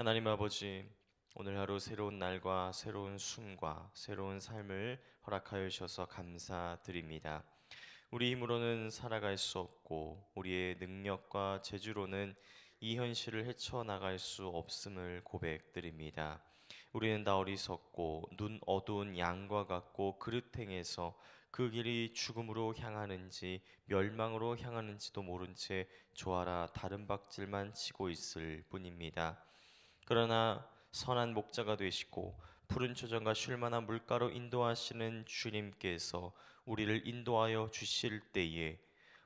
하나님 아버지, 오늘 하루 새로운 날과 새로운 숨과 새로운 삶을 허락하여 주셔서 감사드립니다. 우리 힘으로는 살아갈 수 없고 우리의 능력과 재주로는 이 현실을 헤쳐나갈 수 없음을 고백드립니다. 우리는 다 어리석고 눈 어두운 양과 같고 그릇행에서 그 길이 죽음으로 향하는지 멸망으로 향하는지도 모른 채 조아라 다른 박질만 치고 있을 뿐입니다. 그러나 선한 목자가 되시고 푸른 초장과 쉴만한 물가로 인도하시는 주님께서 우리를 인도하여 주실 때에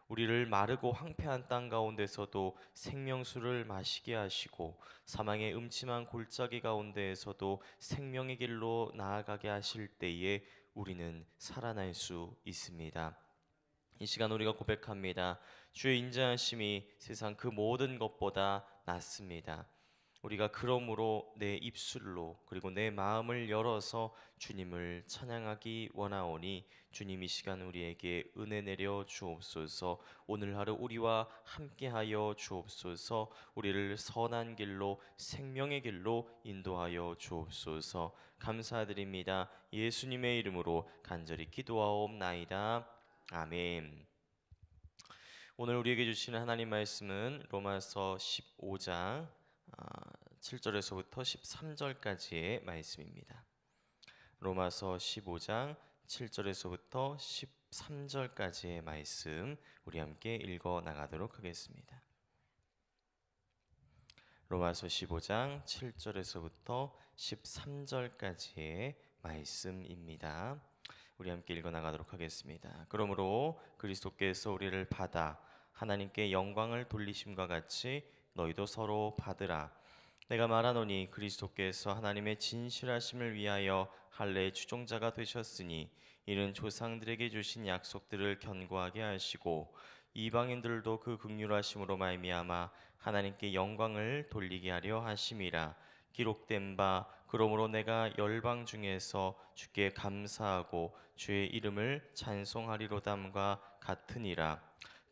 우리를 마르고 황폐한 땅 가운데서도 생명수를 마시게 하시고 사망의 음침한 골짜기 가운데에서도 생명의 길로 나아가게 하실 때에 우리는 살아날 수 있습니다. 이 시간 우리가 고백합니다. 주의 인자하심이 세상 그 모든 것보다 낫습니다. 우리가 그러므로 내 입술로 그리고 내 마음을 열어서 주님을 찬양하기 원하오니 주님 이 시간 우리에게 은혜 내려 주옵소서 오늘 하루 우리와 함께하여 주옵소서 우리를 선한 길로 생명의 길로 인도하여 주옵소서 감사드립니다 예수님의 이름으로 간절히 기도하옵나이다 아멘 오늘 우리에게 주시는 하나님 말씀은 로마서 15장 7절에서부터 13절까지의 말씀입니다. 로마서 15장 7절에서부터 13절까지의 말씀 우리 함께 읽어 나가도록 하겠습니다. 로마서 15장 7절에서부터 13절까지의 말씀입니다. 우리 함께 읽어 나가도록 하겠습니다. 그러므로 그리스도께서 우리를 받아 하나님께 영광을 돌리심과 같이 너희도 서로 받으라. 내가 말하노니 그리스도께서 하나님의 진실하심을 위하여 할례의 추종자가 되셨으니 이는 조상들에게 주신 약속들을 견고하게 하시고 이방인들도 그 극률하심으로 말미암아 하나님께 영광을 돌리게 하려 하심이라 기록된 바 그러므로 내가 열방 중에서 주께 감사하고 주의 이름을 찬송하리로담과 같으니라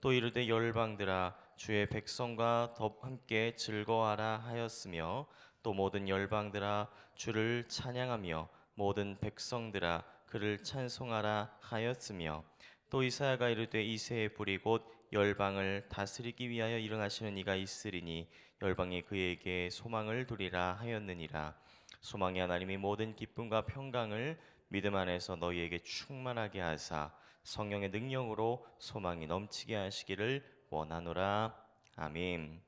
또 이르되 열방들아 주의 백성과 함께 즐거워하라 하였으며 또 모든 열방들아 주를 찬양하며 모든 백성들아 그를 찬송하라 하였으며 또 이사야가 이르되 이세의 불이 곧 열방을 다스리기 위하여 일어나시는 이가 있으리니 열방이 그에게 소망을 두리라 하였느니라 소망의 하나님이 모든 기쁨과 평강을 믿음 안에서 너희에게 충만하게 하사 성령의 능력으로 소망이 넘치게 하시기를 원하노라. 아멘.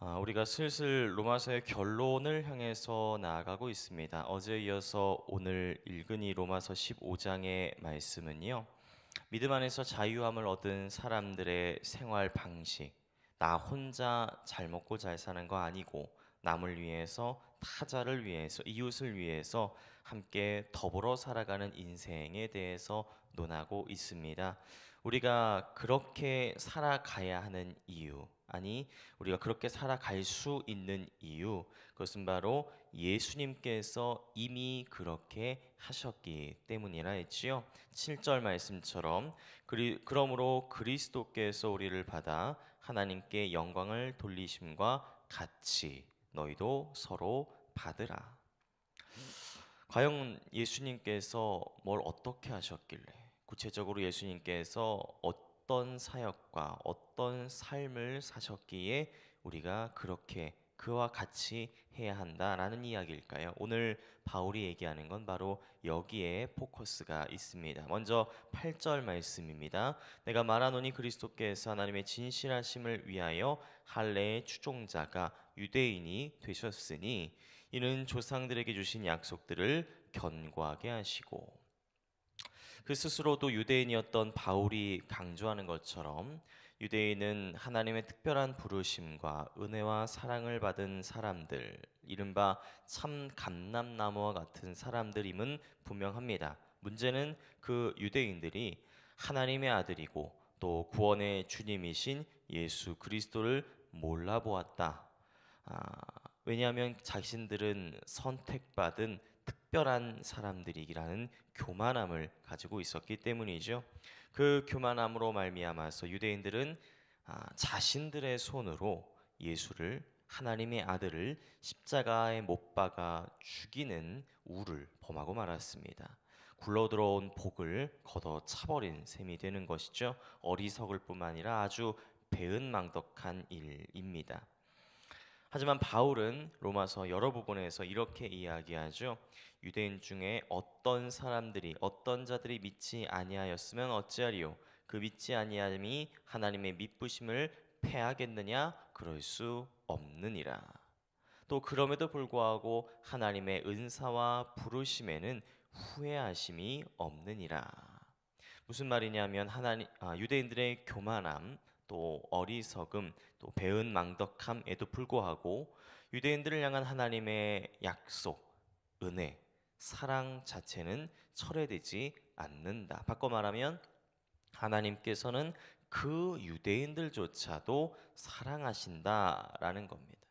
아, 우리가 슬슬 로마서의 결론을 향해서 나아가고 있습니다. 어제 이어서 오늘 읽은 이 로마서 15장의 말씀은요. 믿음 안에서 자유함을 얻은 사람들의 생활 방식, 나 혼자 잘 먹고 잘 사는 거 아니고 남을 위해서 타자를 위해서 이웃을 위해서 함께 더불어 살아가는 인생에 대해서 논하고 있습니다. 우리가 그렇게 살아가야 하는 이유, 아니 우리가 그렇게 살아갈 수 있는 이유, 그것은 바로 예수님께서 이미 그렇게 하셨기 때문이라 했지요. 7절 말씀처럼 그리, 그러므로 그리스도께서 우리를 받아 하나님께 영광을 돌리심과 같이 너희도 서로 받으라. 과연 예수님께서 뭘 어떻게 하셨길래 구체적으로 예수님께서 어떤 사역과 어떤 삶을 사셨기에 우리가 그렇게 그와 같이 해야 한다라는 이야기일까요? 오늘 바울이 얘기하는 건 바로 여기에 포커스가 있습니다. 먼저 8절 말씀입니다. 내가 말하노니 그리스도께서 하나님의 진실하심을 위하여 할례의 추종자가 유대인이 되셨으니 이는 조상들에게 주신 약속들을 견고하게 하시고 그 스스로도 유대인이었던 바울이 강조하는 것처럼 유대인은 하나님의 특별한 부르심과 은혜와 사랑을 받은 사람들, 이른바 참 감람나무와 같은 사람들임은 분명합니다. 문제는 그 유대인들이 하나님의 아들이고 또 구원의 주님이신 예수 그리스도를 몰라보았다. 아, 왜냐하면 자신들은 선택받은 특별한 사람들이라는 교만함을 가지고 있었기 때문이죠. 그 교만함으로 말미암아서 유대인들은 아, 자신들의 손으로 예수를 하나님의 아들을 십자가에 못 박아 죽이는 우를 범하고 말았습니다. 굴러 들어온 복을 걷어 차버린 셈이 되는 것이죠. 어리석을 뿐만 아니라 아주 배은망덕한 일입니다. 하지만 바울은 로마서 여러 부분에서 이렇게 이야기하죠. 유대인 중에 어떤 사람들이 어떤 자들이 믿지 아니하였으면 어찌하리요? 그 믿지 아니함이 하나님의 믿부심을 패하겠느냐? 그럴 수 없느니라. 또 그럼에도 불구하고 하나님의 은사와 부르심에는 후회하심이 없느니라. 무슨 말이냐면 하나님 아, 유대인들의 교만함, 또 어리석음, 또 배은 망덕함에도 불구하고 유대인들을 향한 하나님의 약속, 은혜, 사랑 자체는 철회되지 않는다. 바꿔 말하면 하나님께서는 그 유대인들조차도 사랑하신다라는 겁니다.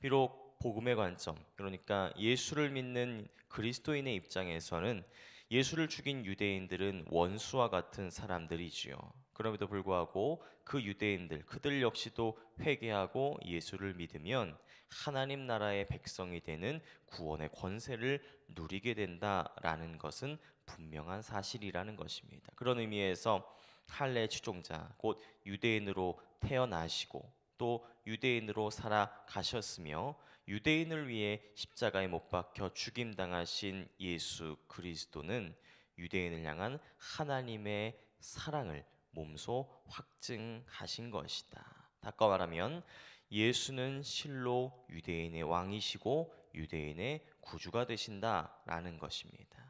비록 복음의 관점, 그러니까 예수를 믿는 그리스도인의 입장에서는 예수를 죽인 유대인들은 원수와 같은 사람들이지요. 그럼에도 불구하고 그 유대인들 그들 역시도 회개하고 예수를 믿으면 하나님 나라의 백성이 되는 구원의 권세를 누리게 된다라는 것은 분명한 사실이라는 것입니다. 그런 의미에서 할례 추종자 곧 유대인으로 태어나시고 또 유대인으로 살아가셨으며 유대인을 위해 십자가에 못 박혀 죽임 당하신 예수 그리스도는 유대인을 향한 하나님의 사랑을 몸소 확증하신 것이다. 아까 말하면 예수는 실로 유대인의 왕이시고 유대인의 구주가 되신다라는 것입니다.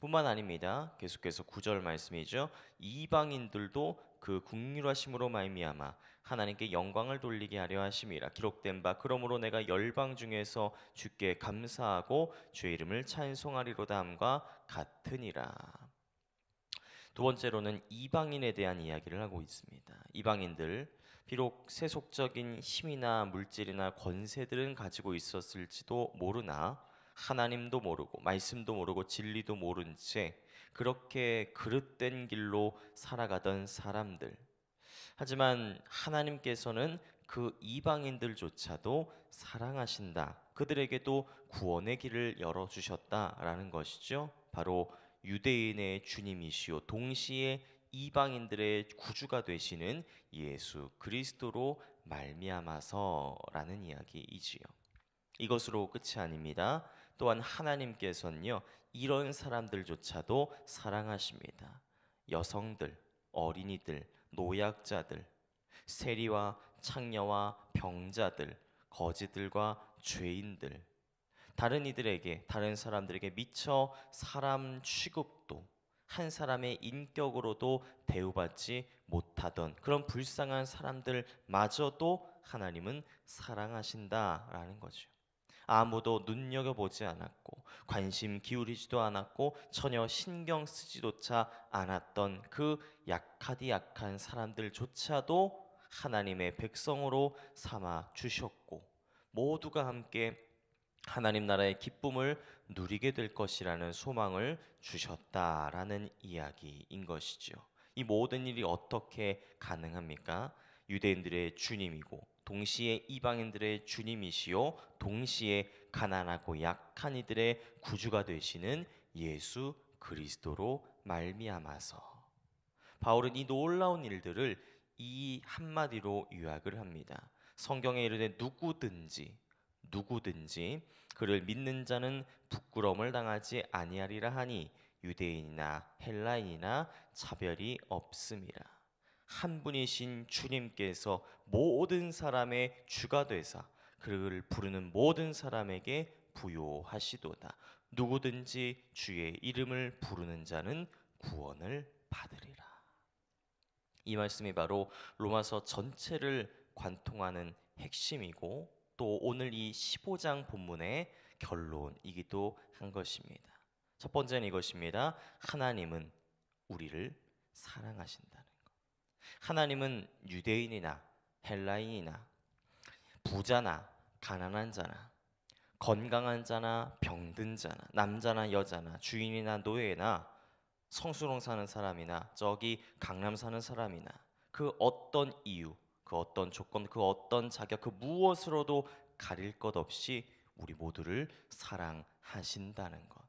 뿐만 아닙니다. 계속해서 구절 말씀이죠. 이방인들도 그 국률하심으로 말미암아 하나님께 영광을 돌리게 하려 하심이라 기록된 바 그러므로 내가 열방 중에서 주께 감사하고 주의 이름을 찬송하리로다 함과 같으니라. 두 번째로는 이방인에 대한 이야기를 하고 있습니다. 이방인들 비록 세속적인 힘이나 물질이나 권세들은 가지고 있었을지도 모르나 하나님도 모르고 말씀도 모르고 진리도 모른 채 그렇게 그릇된 길로 살아가던 사람들. 하지만 하나님께서는 그 이방인들조차도 사랑하신다. 그들에게도 구원의 길을 열어 주셨다라는 것이죠. 바로 유대인의 주님이시요 동시에 이방인들의 구주가 되시는 예수 그리스도로 말미암아서라는 이야기이지요. 이것으로 끝이 아닙니다. 또한 하나님께서는요 이런 사람들조차도 사랑하십니다. 여성들, 어린이들, 노약자들, 세리와 창녀와 병자들, 거지들과 죄인들, 다른 이들에게 다른 사람들에게 미처 사람 취급도 한 사람의 인격으로도 대우받지 못하던 그런 불쌍한 사람들마저도 하나님은 사랑하신다라는 거죠. 아무도 눈여겨보지 않았고 관심 기울이지도 않았고 전혀 신경 쓰지조차 않았던 그 약하디 약한 사람들조차도 하나님의 백성으로 삼아 주셨고 모두가 함께 하나님 나라의 기쁨을 누리게 될 것이라는 소망을 주셨다라는 이야기인 것이죠. 이 모든 일이 어떻게 가능합니까? 유대인들의 주님이고 동시에 이방인들의 주님이시요 동시에 가난하고 약한 이들의 구주가 되시는 예수 그리스도로 말미암아서 바울은 이 놀라운 일들을 이 한마디로 요약을 합니다. 성경에 이르되 누구든지 누구든지 그를 믿는 자는 부끄러움을 당하지 아니하리라 하니 유대인이나 헬라인이나 차별이 없음이라 한 분이신 주님께서 모든 사람의 주가 되사 그를 부르는 모든 사람에게 부요하시도다 누구든지 주의 이름을 부르는 자는 구원을 받으리라 이 말씀이 바로 로마서 전체를 관통하는 핵심이고 또 오늘 이 15장 본문의 결론이기도 한 것입니다. 첫 번째는 이것입니다. 하나님은 우리를 사랑하신다는 것. 하나님은 유대인이나 헬라인이나 부자나 가난한 자나 건강한 자나 병든 자나 남자나 여자나 주인이나 노예나 성수동 사는 사람이나 저기 강남 사는 사람이나 그 어떤 이유 그 어떤 조건, 그 어떤 자격, 그 무엇으로도 가릴 것 없이 우리 모두를 사랑하신다는 것.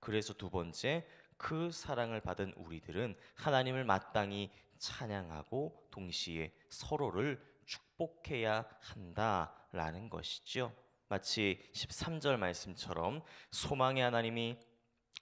그래서 두 번째, 그 사랑을 받은 우리들은 하나님을 마땅히 찬양하고 동시에 서로를 축복해야 한다라는 것이지요. 마치 13절 말씀처럼 소망의 하나님이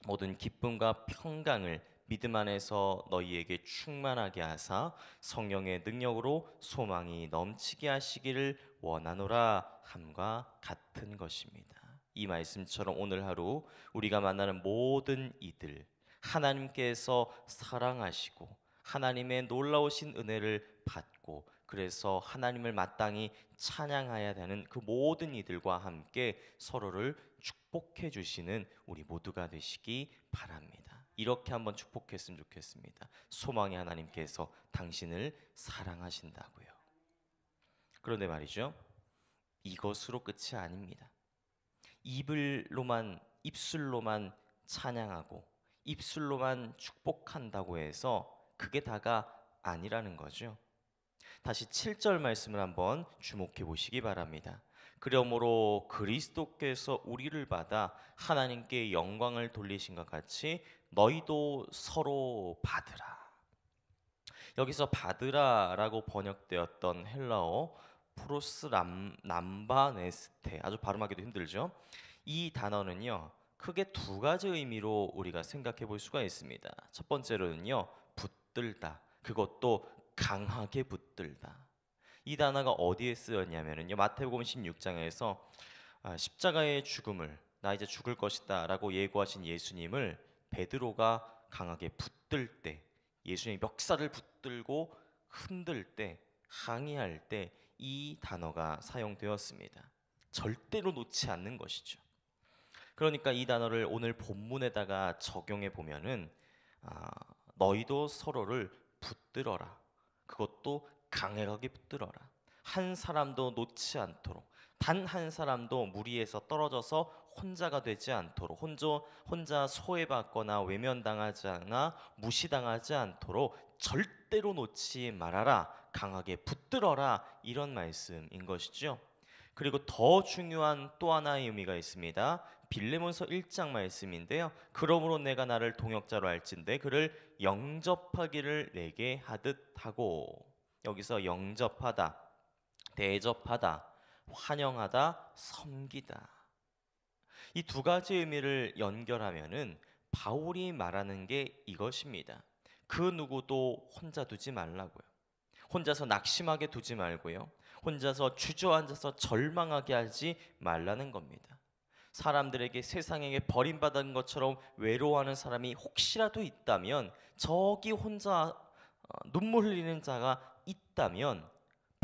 모든 기쁨과 평강을 믿음 안에서 너희에게 충만하게 하사 성령의 능력으로 소망이 넘치게 하시기를 원하노라 함과 같은 것입니다. 이 말씀처럼 오늘 하루 우리가 만나는 모든 이들 하나님께서 사랑하시고 하나님의 놀라우신 은혜를 받고 그래서 하나님을 마땅히 찬양해야 되는 그 모든 이들과 함께 서로를 축복해 주시는 우리 모두가 되시기 바랍니다. 이렇게 한번 축복했으면 좋겠습니다. 소망의 하나님께서 당신을 사랑하신다고요. 그런데 말이죠. 이것으로 끝이 아닙니다. 입을로만 입술로만 찬양하고 입술로만 축복한다고 해서 그게 다가 아니라는 거죠. 다시 7절 말씀을 한번 주목해 보시기 바랍니다. 그러므로 그리스도께서 우리를 받아 하나님께 영광을 돌리신 것 같이 너희도 서로 받으라. 여기서 받으라라고 번역되었던 헬라어 프로스 람, 남바네스테 아주 발음하기도 힘들죠. 이 단어는요. 크게 두 가지 의미로 우리가 생각해 볼 수가 있습니다. 첫 번째로는요. 붙들다. 그것도 강하게 붙들다. 이 단어가 어디에 쓰였냐면요. 마태복음 16장에서 아, 십자가의 죽음을 나 이제 죽을 것이다라고 예고하신 예수님을 베드로가 강하게 붙들 때 예수님의 멱살을 붙들고 흔들 때 항의할 때 이 단어가 사용되었습니다. 절대로 놓지 않는 것이죠. 그러니까 이 단어를 오늘 본문에다가 적용해 보면은 아, 너희도 서로를 붙들어라. 그것도 강하게 붙들어라. 한 사람도 놓지 않도록 단 한 사람도 무리에서 떨어져서 혼자가 되지 않도록 혼조, 혼자 소외받거나 외면당하지 않아 무시당하지 않도록 절대로 놓지 말아라 강하게 붙들어라 이런 말씀인 것이죠. 그리고 더 중요한 또 하나의 의미가 있습니다. 빌레몬서 1장 말씀인데요. 그러므로 내가 나를 동역자로 할진대 그를 영접하기를 내게 하듯 하고 여기서 영접하다 대접하다, 환영하다, 섬기다. 이 두 가지 의미를 연결하면은 바울이 말하는 게 이것입니다. 그 누구도 혼자 두지 말라고요. 혼자서 낙심하게 두지 말고요. 혼자서 주저앉아서 절망하게 하지 말라는 겁니다. 사람들에게 세상에게 버림받은 것처럼 외로워하는 사람이 혹시라도 있다면 저기 혼자 어, 눈물 흘리는 자가 있다면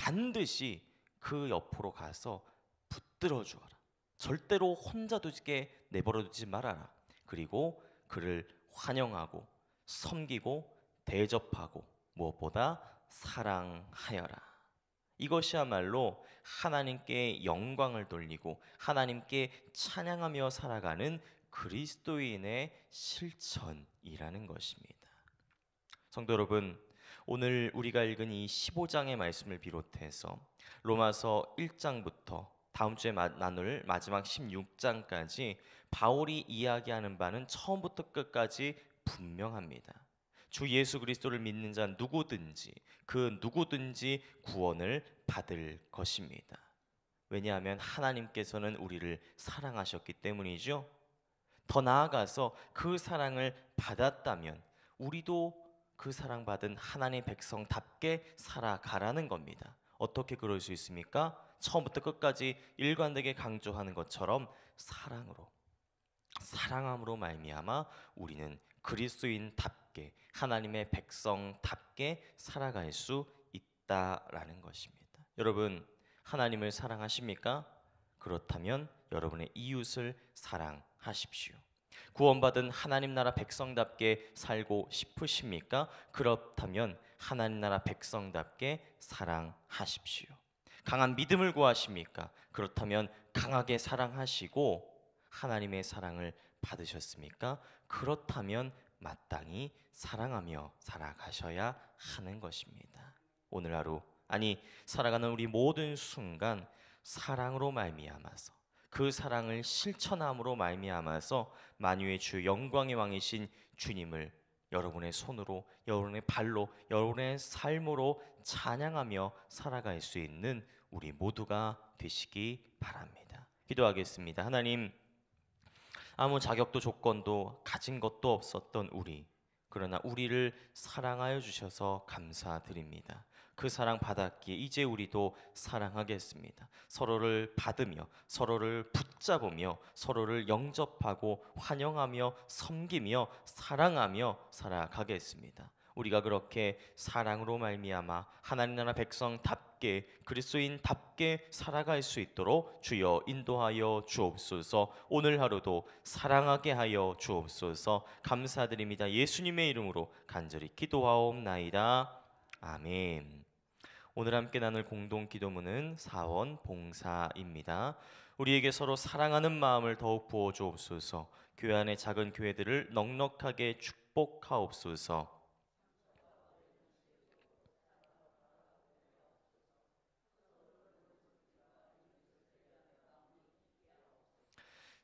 반드시 그 옆으로 가서 붙들어 주어라. 절대로 혼자 두게 지 내버려 두지 말아라. 그리고 그를 환영하고 섬기고 대접하고 무엇보다 사랑하여라. 이것이야말로 하나님께 영광을 돌리고 하나님께 찬양하며 살아가는 그리스도인의 실천이라는 것입니다. 성도 여러분, 오늘 우리가 읽은 이 15장의 말씀을 비롯해서 로마서 1장부터 다음 주에 나눌 마지막 16장까지 바울이 이야기하는 바는 처음부터 끝까지 분명합니다. 주 예수 그리스도를 믿는 자 누구든지 그 누구든지 구원을 받을 것입니다. 왜냐하면 하나님께서는 우리를 사랑하셨기 때문이죠. 더 나아가서 그 사랑을 받았다면 우리도 그 사랑받은 하나님 의 백성답게 살아가라는 겁니다. 어떻게 그럴 수 있습니까? 처음부터 끝까지 일관되게 강조하는 것처럼 사랑으로 사랑함으로 말미암아 우리는 그리스도인답게 하나님의 백성답게 살아갈 수 있다라는 것입니다. 여러분 하나님을 사랑하십니까? 그렇다면 여러분의 이웃을 사랑하십시오. 구원받은 하나님 나라 백성답게 살고 싶으십니까? 그렇다면 하나님 나라 백성답게 사랑하십시오. 강한 믿음을 구하십니까? 그렇다면 강하게 사랑하시고 하나님의 사랑을 받으셨습니까? 그렇다면 마땅히 사랑하며 살아가셔야 하는 것입니다. 오늘 하루 아니 살아가는 우리 모든 순간 사랑으로 말미암아서 그 사랑을 실천함으로 말미암아서 만유의 주 영광의 왕이신 주님을 여러분의 손으로 여러분의 발로 여러분의 삶으로 찬양하며 살아갈 수 있는 우리 모두가 되시기 바랍니다. 기도하겠습니다. 하나님 아무 자격도 조건도 가진 것도 없었던 우리 그러나 우리를 사랑하여 주셔서 감사드립니다. 그 사랑 받았기에 이제 우리도 사랑하겠습니다. 서로를 받으며 서로를 붙잡으며 서로를 영접하고 환영하며 섬기며 사랑하며 살아가겠습니다. 우리가 그렇게 사랑으로 말미암아 하나님 나라 백성답게 그리스도인답게 살아갈 수 있도록 주여 인도하여 주옵소서. 오늘 하루도 사랑하게 하여 주옵소서. 감사드립니다. 예수님의 이름으로 간절히 기도하옵나이다. 아멘. 오늘 함께 나눌 공동 기도문은 사원 봉사입니다. 우리에게 서로 사랑하는 마음을 더욱 부어 주옵소서. 교회 안의 작은 교회들을 넉넉하게 축복하옵소서.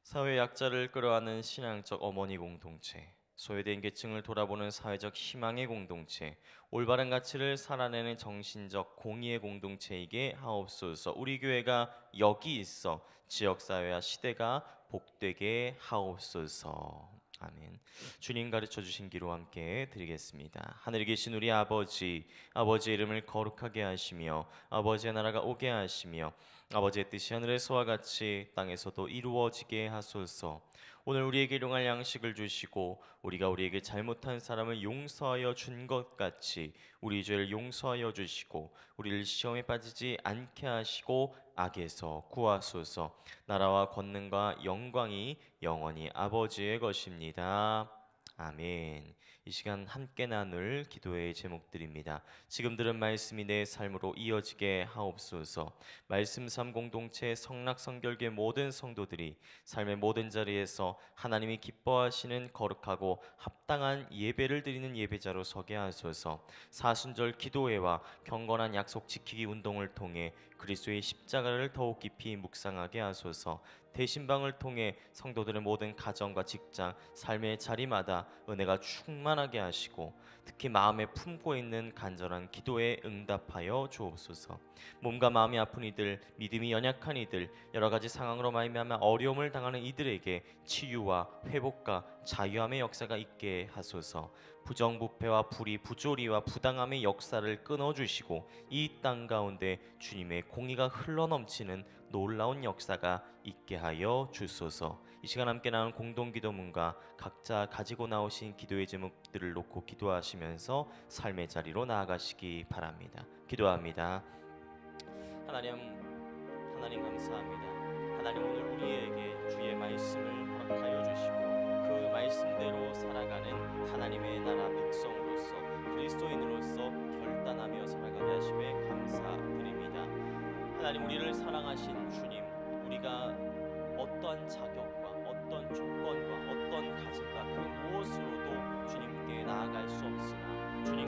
사회 약자를 끌어안는 신앙적 어머니 공동체 소외된 계층을 돌아보는 사회적 희망의 공동체, 올바른 가치를 살아내는 정신적 공의의 공동체에게 하옵소서. 우리 교회가 여기 있어 지역 사회와 시대가 복되게 하옵소서. 아멘. 주님 가르쳐 주신 기로 함께 드리겠습니다. 하늘에 계신 우리 아버지, 아버지 이름을 거룩하게 하시며 아버지의 나라가 오게 하시며 아버지의 뜻이 하늘에서와 같이 땅에서도 이루어지게 하소서. 오늘 우리에게 일용할 양식을 주시고 우리가 우리에게 잘못한 사람을 용서하여 준 것 같이 우리 죄를 용서하여 주시고 우리를 시험에 빠지지 않게 하시고 악에서 구하소서. 나라와 권능과 영광이 영원히 아버지의 것입니다. 아멘. 이 시간 함께 나눌 기도의 제목들입니다. 지금 들은 말씀이 내 삶으로 이어지게 하옵소서. 말씀 삼 공동체 성락 성결계 모든 성도들이 삶의 모든 자리에서 하나님이 기뻐하시는 거룩하고 합당한 예배를 드리는 예배자로 서게 하소서. 사순절 기도회와 경건한 약속 지키기 운동을 통해 그리스도의 십자가를 더욱 깊이 묵상하게 하소서. 대신방을 통해 성도들의 모든 가정과 직장, 삶의 자리마다 은혜가 충만 충만하게 하시고 특히 마음에 품고 있는 간절한 기도에 응답하여 주옵소서. 몸과 마음이 아픈 이들, 믿음이 연약한 이들, 여러 가지 상황으로 말미암아 어려움을 당하는 이들에게 치유와 회복과 자유함의 역사가 있게 하소서. 부정부패와 불의, 부조리와 부당함의 역사를 끊어주시고 이 땅 가운데 주님의 공의가 흘러넘치는 놀라운 역사가 있게 하여 주소서. 이 시간 함께 나온 공동 기도문과 각자 가지고 나오신 기도의 제목들을 놓고 기도하시면서 삶의 자리로 나아가시기 바랍니다. 기도합니다. 하나님 하나님 감사합니다. 하나님 오늘 우리에게 주의 말씀을 허락하여 주시고 그 말씀대로 살아가는 하나님의 나라 백성으로서 그리스도인으로서 결단하며 살아가게 하심에 감사드립니다. 하나님 우리를 사랑하신 주님 우리가 어떠한 자격 어떤 조건과 어떤 가슴과 그 무엇으로도 주님께 나아갈 수 없으나